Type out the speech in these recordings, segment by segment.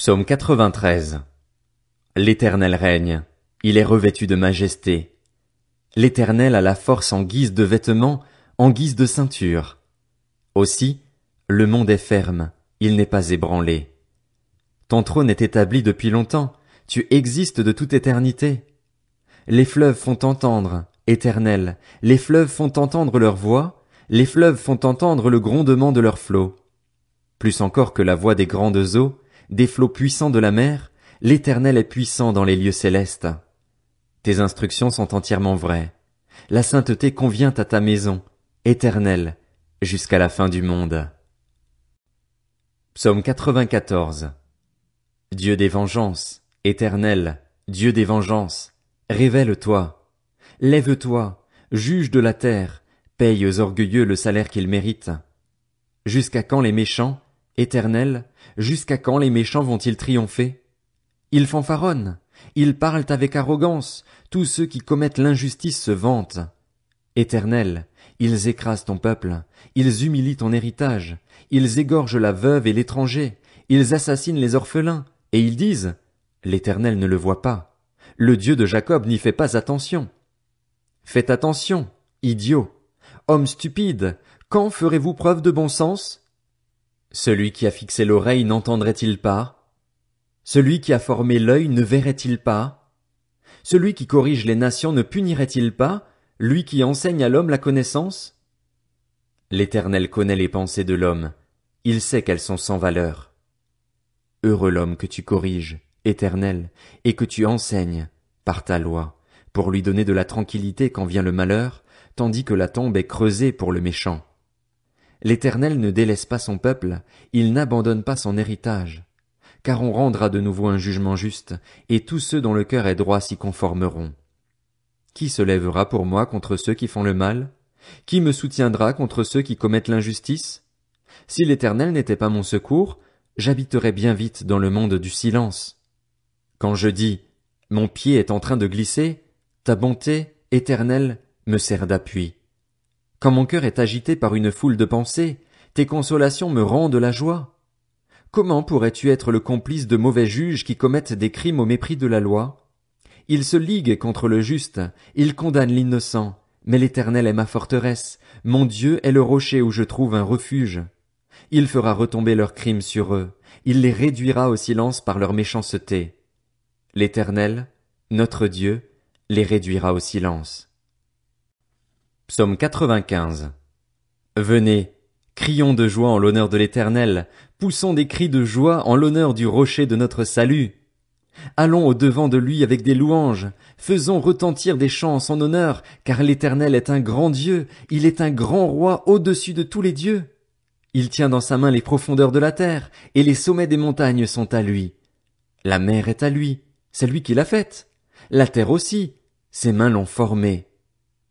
Psaume 93. L'Éternel règne, il est revêtu de majesté. L'Éternel a la force en guise de vêtements, en guise de ceinture. Aussi, le monde est ferme, il n'est pas ébranlé. Ton trône est établi depuis longtemps, tu existes de toute éternité. Les fleuves font entendre, Éternel, les fleuves font entendre leur voix, les fleuves font entendre le grondement de leurs flots. Plus encore que la voix des grandes eaux, des flots puissants de la mer, l'Éternel est puissant dans les lieux célestes. Tes instructions sont entièrement vraies. La sainteté convient à ta maison, éternelle, jusqu'à la fin du monde. Psaume 94 Dieu des vengeances, éternel, Dieu des vengeances, révèle-toi. Lève-toi, juge de la terre, paye aux orgueilleux le salaire qu'ils méritent. Jusqu'à quand les méchants, Éternel, jusqu'à quand les méchants vont-ils triompher? Ils fanfaronnent, ils parlent avec arrogance, tous ceux qui commettent l'injustice se vantent. Éternel, ils écrasent ton peuple, ils humilient ton héritage, ils égorgent la veuve et l'étranger, ils assassinent les orphelins, et ils disent, L'Éternel ne le voit pas, le Dieu de Jacob n'y fait pas attention. Faites attention, idiot, homme stupide, quand ferez-vous preuve de bon sens? Celui qui a fixé l'oreille n'entendrait-il pas? Celui qui a formé l'œil ne verrait-il pas? Celui qui corrige les nations ne punirait-il pas, lui qui enseigne à l'homme la connaissance? L'Éternel connaît les pensées de l'homme, il sait qu'elles sont sans valeur. Heureux l'homme que tu corriges, Éternel, et que tu enseignes, par ta loi, pour lui donner de la tranquillité quand vient le malheur, tandis que la tombe est creusée pour le méchant. L'Éternel ne délaisse pas son peuple, il n'abandonne pas son héritage. Car on rendra de nouveau un jugement juste, et tous ceux dont le cœur est droit s'y conformeront. Qui se lèvera pour moi contre ceux qui font le mal? Qui me soutiendra contre ceux qui commettent l'injustice? Si l'Éternel n'était pas mon secours, j'habiterais bien vite dans le monde du silence. Quand je dis Mon pied est en train de glisser, ta bonté, Éternel, me sert d'appui. Quand mon cœur est agité par une foule de pensées, tes consolations me rendent la joie. Comment pourrais-tu être le complice de mauvais juges qui commettent des crimes au mépris de la loi? Ils se liguent contre le juste, ils condamnent l'innocent, mais l'Éternel est ma forteresse, mon Dieu est le rocher où je trouve un refuge. Il fera retomber leurs crimes sur eux, il les réduira au silence par leur méchanceté. L'Éternel, notre Dieu, les réduira au silence. Psaume 95. Venez, crions de joie en l'honneur de l'Éternel, poussons des cris de joie en l'honneur du rocher de notre salut. Allons au devant de lui avec des louanges, faisons retentir des chants en son honneur, car l'Éternel est un grand Dieu, il est un grand roi au-dessus de tous les dieux. Il tient dans sa main les profondeurs de la terre, et les sommets des montagnes sont à lui. La mer est à lui, c'est lui qui l'a faite. La terre aussi, ses mains l'ont formée.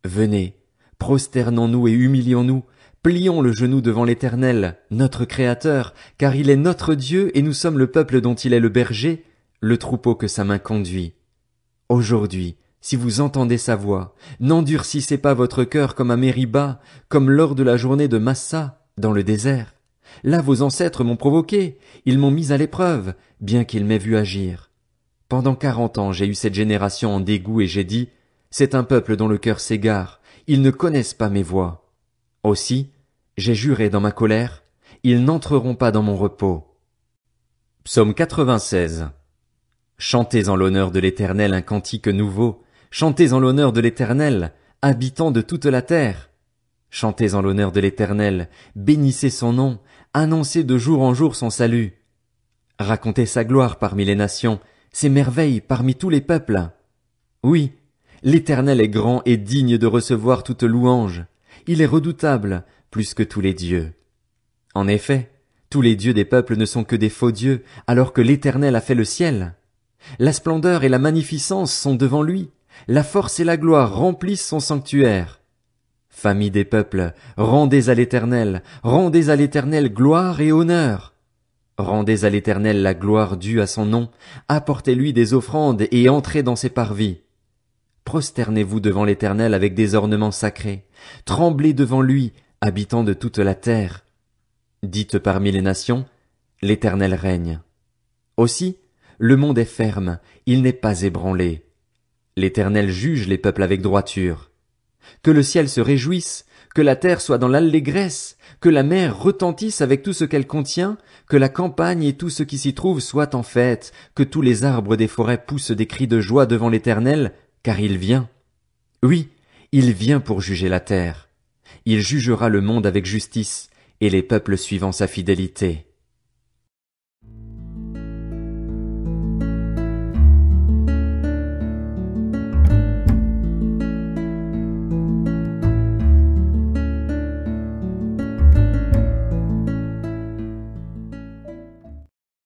Venez, Prosternons-nous et humilions-nous, plions le genou devant l'Éternel, notre Créateur, car il est notre Dieu et nous sommes le peuple dont il est le berger, le troupeau que sa main conduit. Aujourd'hui, si vous entendez sa voix, n'endurcissez pas votre cœur comme à Mériba, comme lors de la journée de Massa, dans le désert. Là vos ancêtres m'ont provoqué, ils m'ont mis à l'épreuve, bien qu'ils m'aient vu agir. Pendant quarante ans j'ai eu cette génération en dégoût et j'ai dit, c'est un peuple dont le cœur s'égare, ils ne connaissent pas mes voies. Aussi, j'ai juré dans ma colère, ils n'entreront pas dans mon repos. Psaume 96. Chantez en l'honneur de l'Éternel un cantique nouveau, chantez en l'honneur de l'Éternel, habitants de toute la terre. Chantez en l'honneur de l'Éternel, bénissez son nom, annoncez de jour en jour son salut. Racontez sa gloire parmi les nations, ses merveilles parmi tous les peuples. Oui, L'Éternel est grand et digne de recevoir toute louange. Il est redoutable plus que tous les dieux. En effet, tous les dieux des peuples ne sont que des faux dieux, alors que l'Éternel a fait le ciel. La splendeur et la magnificence sont devant lui, la force et la gloire remplissent son sanctuaire. Famille des peuples, rendez à l'Éternel, rendez à l'Éternel gloire et honneur. Rendez à l'Éternel la gloire due à son nom, apportez-lui des offrandes et entrez dans ses parvis. Prosternez-vous devant l'Éternel avec des ornements sacrés. Tremblez devant lui, habitants de toute la terre. Dites parmi les nations, l'Éternel règne. Aussi, le monde est ferme, il n'est pas ébranlé. L'Éternel juge les peuples avec droiture. Que le ciel se réjouisse, que la terre soit dans l'allégresse, que la mer retentisse avec tout ce qu'elle contient, que la campagne et tout ce qui s'y trouve soient en fête, que tous les arbres des forêts poussent des cris de joie devant l'Éternel, car il vient. Oui, il vient pour juger la terre. Il jugera le monde avec justice, et les peuples suivant sa fidélité.